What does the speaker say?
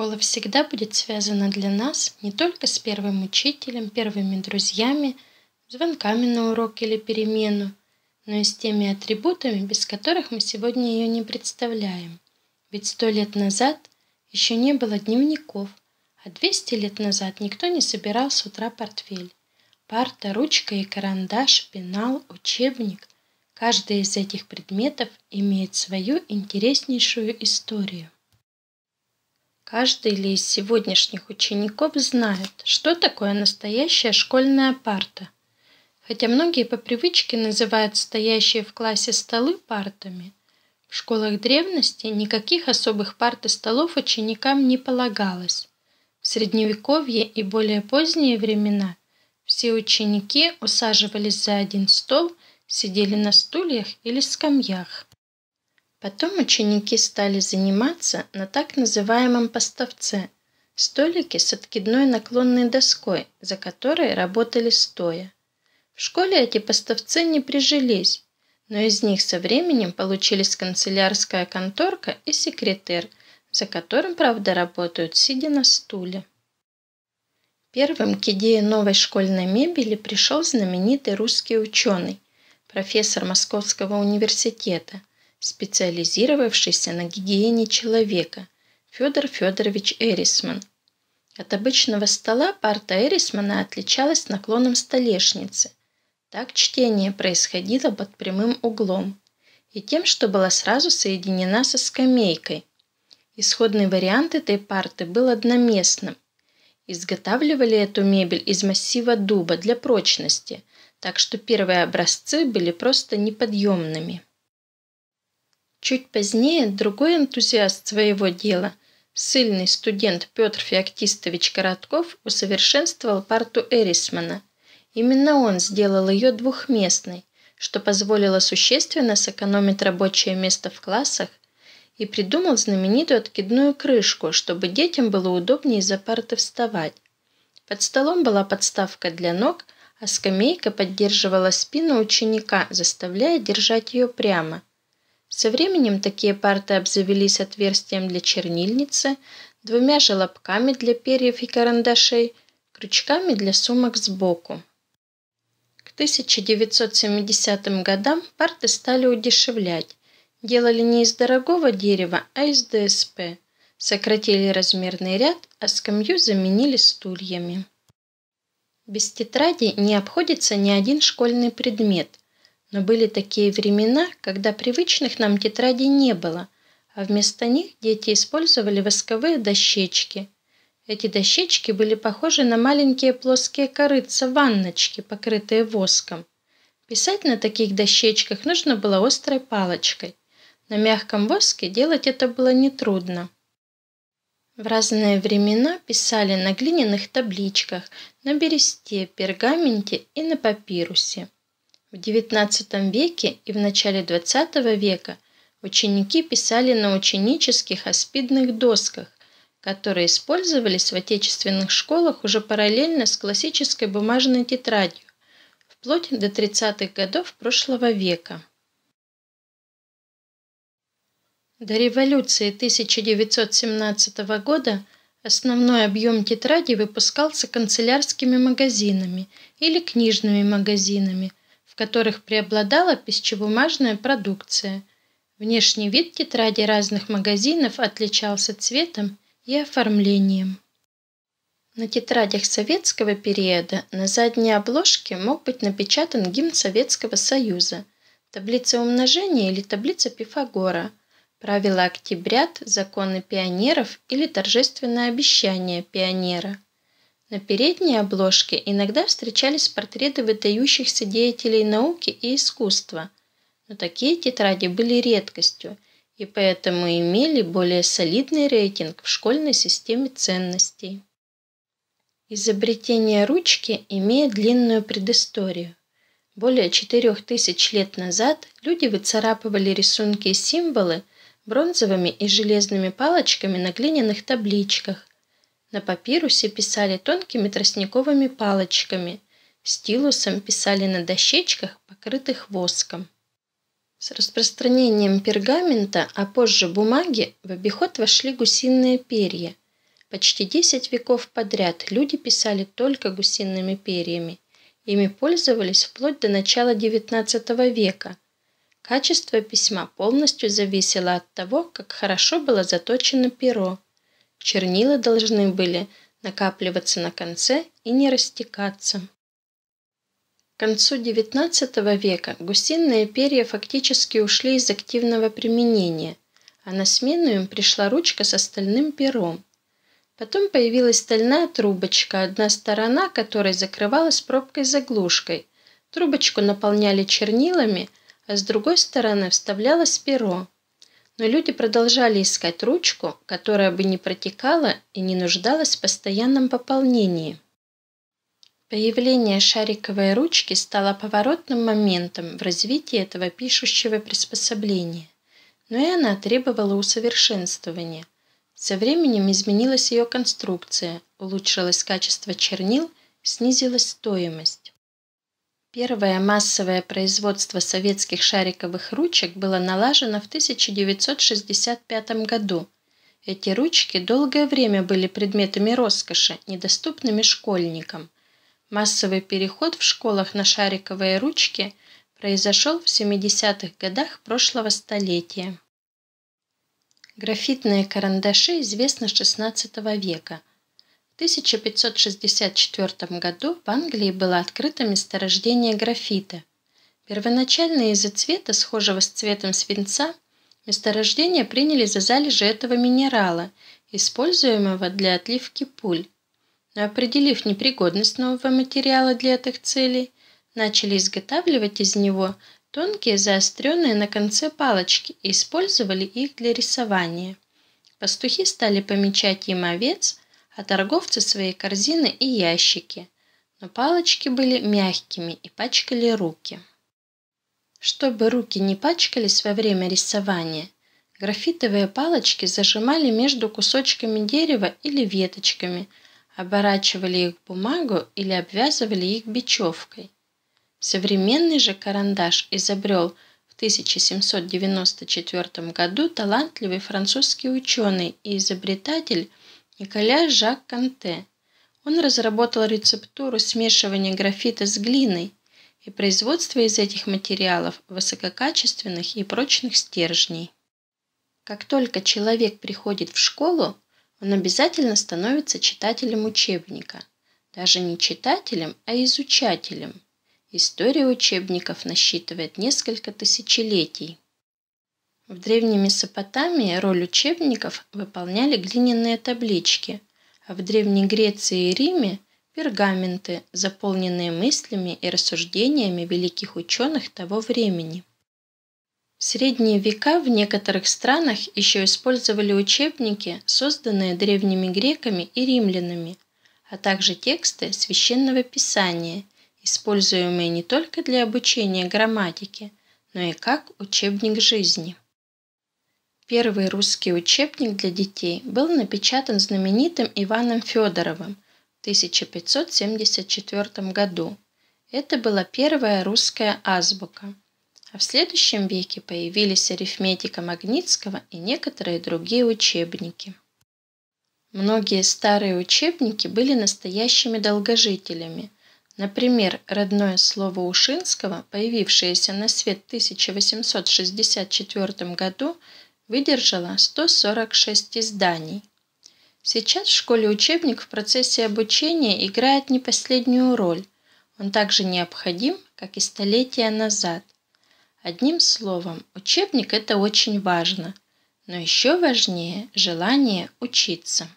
школа всегда будет связана для нас не только с первым учителем, первыми друзьями, звонками на урок или перемену, но и с теми атрибутами, без которых мы сегодня ее не представляем. Ведь сто лет назад еще не было дневников, а двести лет назад никто не собирал с утра портфель. Парта, ручка и карандаш, пенал, учебник – Каждый из этих предметов имеет свою интереснейшую историю. Каждый ли из сегодняшних учеников знает, что такое настоящая школьная парта. Хотя многие по привычке называют стоящие в классе столы партами, в школах древности никаких особых парт и столов ученикам не полагалось. В средневековье и более поздние времена все ученики усаживались за один стол, сидели на стульях или скамьях. Потом ученики стали заниматься на так называемом поставце – столике с откидной наклонной доской, за которой работали стоя. В школе эти поставцы не прижились, но из них со временем получились канцелярская конторка и секретарь, за которым, правда, работают, сидя на стуле. Первым к идее новой школьной мебели пришел знаменитый русский ученый, профессор Московского университета – специализировавшийся на гигиене человека, Федор Федорович Эрисман. От обычного стола парта Эрисмана отличалась наклоном столешницы. Так чтение происходило под прямым углом и тем, что была сразу соединена со скамейкой. Исходный вариант этой парты был одноместным. Изготавливали эту мебель из массива дуба для прочности, так что первые образцы были просто неподъемными. Чуть позднее другой энтузиаст своего дела, сильный студент Петр Феоктистович Коротков, усовершенствовал парту Эрисмана. Именно он сделал ее двухместной, что позволило существенно сэкономить рабочее место в классах и придумал знаменитую откидную крышку, чтобы детям было удобнее за парты вставать. Под столом была подставка для ног, а скамейка поддерживала спину ученика, заставляя держать ее прямо – со временем такие парты обзавелись отверстием для чернильницы, двумя желобками для перьев и карандашей, крючками для сумок сбоку. К 1970 годам парты стали удешевлять. Делали не из дорогого дерева, а из ДСП. Сократили размерный ряд, а скамью заменили стульями. Без тетради не обходится ни один школьный предмет. Но были такие времена, когда привычных нам тетрадей не было, а вместо них дети использовали восковые дощечки. Эти дощечки были похожи на маленькие плоские корыца ванночки, покрытые воском. Писать на таких дощечках нужно было острой палочкой. На мягком воске делать это было нетрудно. В разные времена писали на глиняных табличках, на бересте, пергаменте и на папирусе. В XIX веке и в начале XX века ученики писали на ученических аспидных досках, которые использовались в отечественных школах уже параллельно с классической бумажной тетрадью, вплоть до 30-х годов прошлого века. До революции 1917 года основной объем тетради выпускался канцелярскими магазинами или книжными магазинами – которых преобладала пищебумажная продукция. Внешний вид тетради разных магазинов отличался цветом и оформлением. На тетрадях советского периода на задней обложке мог быть напечатан гимн Советского Союза, таблица умножения или таблица Пифагора, правила октябрят, законы пионеров или торжественное обещание пионера – на передней обложке иногда встречались портреты выдающихся деятелей науки и искусства, но такие тетради были редкостью и поэтому имели более солидный рейтинг в школьной системе ценностей. Изобретение ручки имеет длинную предысторию. Более 4000 лет назад люди выцарапывали рисунки и символы бронзовыми и железными палочками на глиняных табличках, на папирусе писали тонкими тростниковыми палочками, стилусом писали на дощечках, покрытых воском. С распространением пергамента, а позже бумаги, в обиход вошли гусиные перья. Почти 10 веков подряд люди писали только гусиными перьями. Ими пользовались вплоть до начала XIX века. Качество письма полностью зависело от того, как хорошо было заточено перо. Чернила должны были накапливаться на конце и не растекаться. К концу XIX века гусиные перья фактически ушли из активного применения, а на смену им пришла ручка со стальным пером. Потом появилась стальная трубочка, одна сторона которой закрывалась пробкой-заглушкой. Трубочку наполняли чернилами, а с другой стороны вставлялось перо но люди продолжали искать ручку, которая бы не протекала и не нуждалась в постоянном пополнении. Появление шариковой ручки стало поворотным моментом в развитии этого пишущего приспособления, но и она требовала усовершенствования. Со временем изменилась ее конструкция, улучшилось качество чернил, снизилась стоимость. Первое массовое производство советских шариковых ручек было налажено в 1965 году. Эти ручки долгое время были предметами роскоши, недоступными школьникам. Массовый переход в школах на шариковые ручки произошел в 70-х годах прошлого столетия. Графитные карандаши известны с XVI века – 1564 году в Англии было открыто месторождение графита. Первоначально из-за цвета, схожего с цветом свинца, месторождение приняли за залежи этого минерала, используемого для отливки пуль. Но определив непригодность нового материала для этих целей, начали изготавливать из него тонкие заостренные на конце палочки и использовали их для рисования. Пастухи стали помечать им овец – а торговцы свои корзины и ящики, но палочки были мягкими и пачкали руки. Чтобы руки не пачкались во время рисования, графитовые палочки зажимали между кусочками дерева или веточками, оборачивали их в бумагу или обвязывали их бечевкой. Современный же карандаш изобрел в 1794 году талантливый французский ученый и изобретатель – Николя Жак Канте. Он разработал рецептуру смешивания графита с глиной и производства из этих материалов высококачественных и прочных стержней. Как только человек приходит в школу, он обязательно становится читателем учебника. Даже не читателем, а изучателем. История учебников насчитывает несколько тысячелетий. В древней Месопотамии роль учебников выполняли глиняные таблички, а в Древней Греции и Риме – пергаменты, заполненные мыслями и рассуждениями великих ученых того времени. В средние века в некоторых странах еще использовали учебники, созданные древними греками и римлянами, а также тексты священного писания, используемые не только для обучения грамматики, но и как учебник жизни. Первый русский учебник для детей был напечатан знаменитым Иваном Федоровым в 1574 году. Это была первая русская азбука. А в следующем веке появились арифметика Магнитского и некоторые другие учебники. Многие старые учебники были настоящими долгожителями. Например, родное слово Ушинского, появившееся на свет в 1864 году, выдержала 146 изданий. Сейчас в школе учебник в процессе обучения играет не последнюю роль. Он также необходим, как и столетия назад. Одним словом, учебник – это очень важно, но еще важнее – желание учиться.